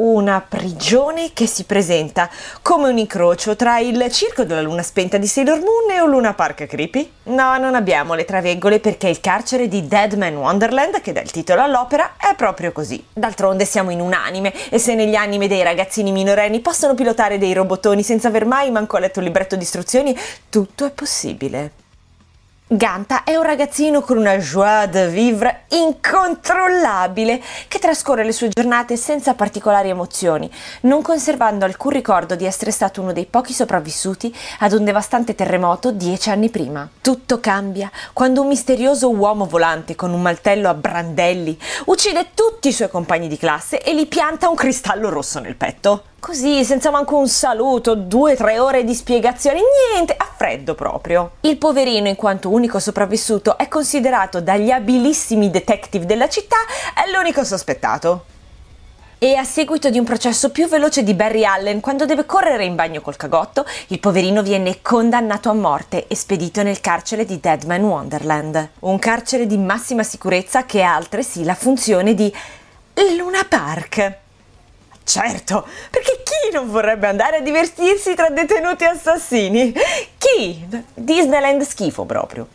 una prigione che si presenta come un incrocio tra il circo della luna spenta di Sailor Moon e un Luna Park Creepy? No, non abbiamo le traveggole perché il carcere di Dead Man Wonderland, che dà il titolo all'opera, è proprio così. D'altronde siamo in un anime e se negli anime dei ragazzini minorenni possono pilotare dei robotoni senza aver mai manco letto un libretto di istruzioni, tutto è possibile. Ganta è un ragazzino con una joie de vivre incontrollabile che trascorre le sue giornate senza particolari emozioni, non conservando alcun ricordo di essere stato uno dei pochi sopravvissuti ad un devastante terremoto dieci anni prima. Tutto cambia quando un misterioso uomo volante con un martello a brandelli uccide tutti i suoi compagni di classe e gli pianta un cristallo rosso nel petto. Così, senza manco un saluto, due o tre ore di spiegazione, niente, a freddo proprio. Il poverino, in quanto unico sopravvissuto, è considerato dagli abilissimi detective della città l'unico sospettato. E a seguito di un processo più veloce di Barry Allen, quando deve correre in bagno col cagotto, il poverino viene condannato a morte e spedito nel carcere di Deadman Wonderland. Un carcere di massima sicurezza che ha altresì la funzione di Luna Park. Certo, perché chi non vorrebbe andare a divertirsi tra detenuti assassini? Chi? Disneyland schifo proprio.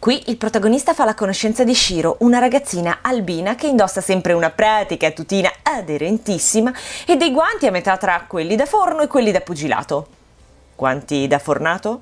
Qui il protagonista fa la conoscenza di Shiro, una ragazzina albina che indossa sempre una pratica tutina aderentissima e dei guanti a metà tra quelli da forno e quelli da pugilato. Guanti da fornato?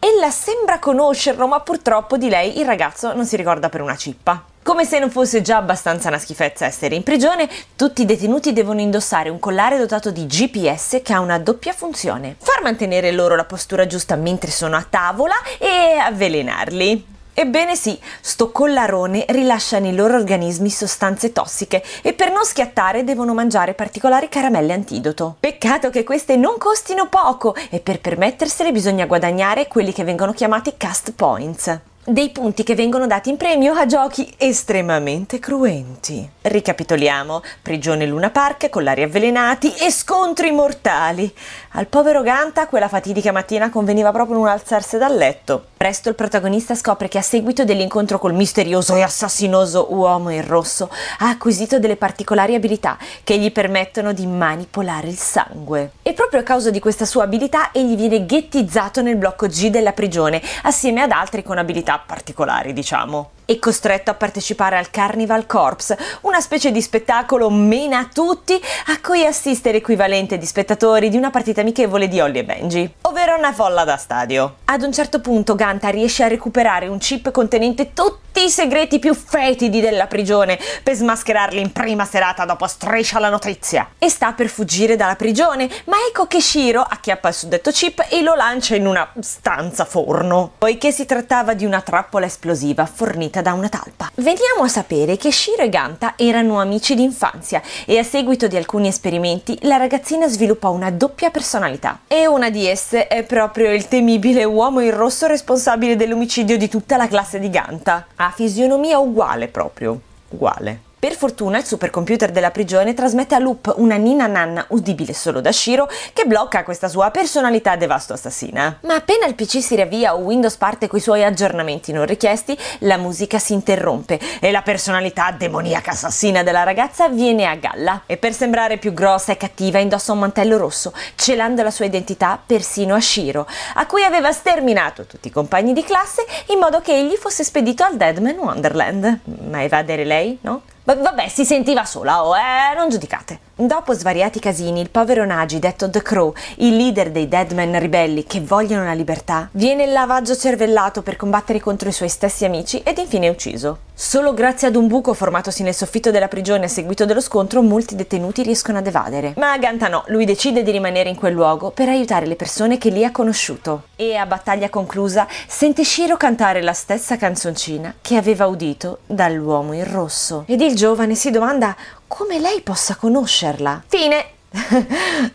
Ella sembra conoscerlo, ma purtroppo di lei il ragazzo non si ricorda per una cippa. Come se non fosse già abbastanza una schifezza essere in prigione, tutti i detenuti devono indossare un collare dotato di GPS che ha una doppia funzione. Far mantenere loro la postura giusta mentre sono a tavola e avvelenarli. Ebbene sì, sto collarone rilascia nei loro organismi sostanze tossiche e per non schiattare devono mangiare particolari caramelle antidoto. Peccato che queste non costino poco e per permettersele bisogna guadagnare quelli che vengono chiamati cast points dei punti che vengono dati in premio a giochi estremamente cruenti. Ricapitoliamo, prigione Luna Park, con l'aria avvelenati e scontri mortali. Al povero Ganta quella fatidica mattina conveniva proprio non alzarsi dal letto. Presto il protagonista scopre che a seguito dell'incontro col misterioso e assassinoso uomo in rosso ha acquisito delle particolari abilità che gli permettono di manipolare il sangue. E proprio a causa di questa sua abilità egli viene ghettizzato nel blocco G della prigione, assieme ad altri con abilità particolari, diciamo e costretto a partecipare al Carnival Corps, una specie di spettacolo mena a tutti a cui assiste l'equivalente di spettatori di una partita amichevole di Holly e Benji, ovvero una folla da stadio. Ad un certo punto Gunn 80 riesce a recuperare un chip contenente tutto tutti i segreti più fetidi della prigione per smascherarli in prima serata dopo Striscia la notizia. E sta per fuggire dalla prigione, ma ecco che Shiro acchiappa il suddetto chip e lo lancia in una stanza forno, poiché si trattava di una trappola esplosiva fornita da una talpa. Veniamo a sapere che Shiro e Ganta erano amici d'infanzia e a seguito di alcuni esperimenti la ragazzina sviluppò una doppia personalità e una di esse è proprio il temibile uomo in rosso responsabile dell'omicidio di tutta la classe di Ganta ha fisionomia uguale proprio, uguale. Per fortuna il supercomputer della prigione trasmette a Loop una nina nanna udibile solo da Shiro che blocca questa sua personalità devasto assassina. Ma appena il PC si riavvia o Windows parte coi suoi aggiornamenti non richiesti, la musica si interrompe e la personalità demoniaca assassina della ragazza viene a galla. E per sembrare più grossa e cattiva indossa un mantello rosso, celando la sua identità persino a Shiro, a cui aveva sterminato tutti i compagni di classe in modo che egli fosse spedito al Deadman Wonderland. Ma evadere lei, no? Vabbè, si sentiva sola, oh, eh, non giudicate. Dopo svariati casini, il povero Nagi, detto The Crow, il leader dei Deadman ribelli che vogliono la libertà, viene lavaggio cervellato per combattere contro i suoi stessi amici ed infine ucciso. Solo grazie ad un buco formatosi nel soffitto della prigione a seguito dello scontro, molti detenuti riescono ad evadere. Ma Ganta no, lui decide di rimanere in quel luogo per aiutare le persone che lì ha conosciuto. E a battaglia conclusa sente Shiro cantare la stessa canzoncina che aveva udito dall'uomo in rosso. Ed il giovane si domanda come lei possa conoscerla. Fine.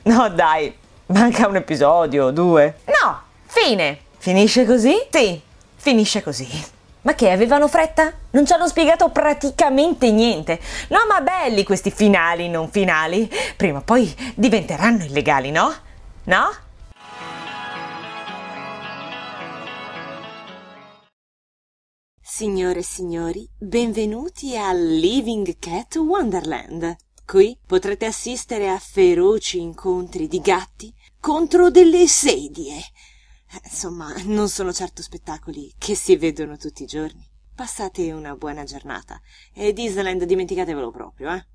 no dai, manca un episodio, due. No, fine. Finisce così? Sì, finisce così. Ma che avevano fretta? Non ci hanno spiegato praticamente niente. No, ma belli questi finali non finali. Prima o poi diventeranno illegali, no? No? Signore e signori, benvenuti a Living Cat Wonderland. Qui potrete assistere a feroci incontri di gatti contro delle sedie. Eh, insomma, non sono certo spettacoli che si vedono tutti i giorni. Passate una buona giornata e Disneyland dimenticatevelo proprio, eh?